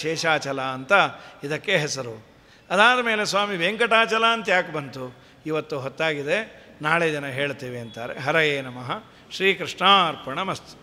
ಶೇಷಾಚಲ ಅಂತ ಇದಕ್ಕೆ ಹೆಸರು ಅದಾದ ಮೇಲೆ ಸ್ವಾಮಿ ವೆಂಕಟಾಚಲ ಅಂತ ಯಾಕೆ ಬಂತು ಇವತ್ತು ಹೊತ್ತಾಗಿದೆ ನಾಳೆ ಜನ ಹೇಳ್ತೇವೆ ಅಂತಾರೆ ಹರಯೇ ನಮಃ ಶ್ರೀಕೃಷ್ಣಾರ್ಪಣ ಮಸ್ತು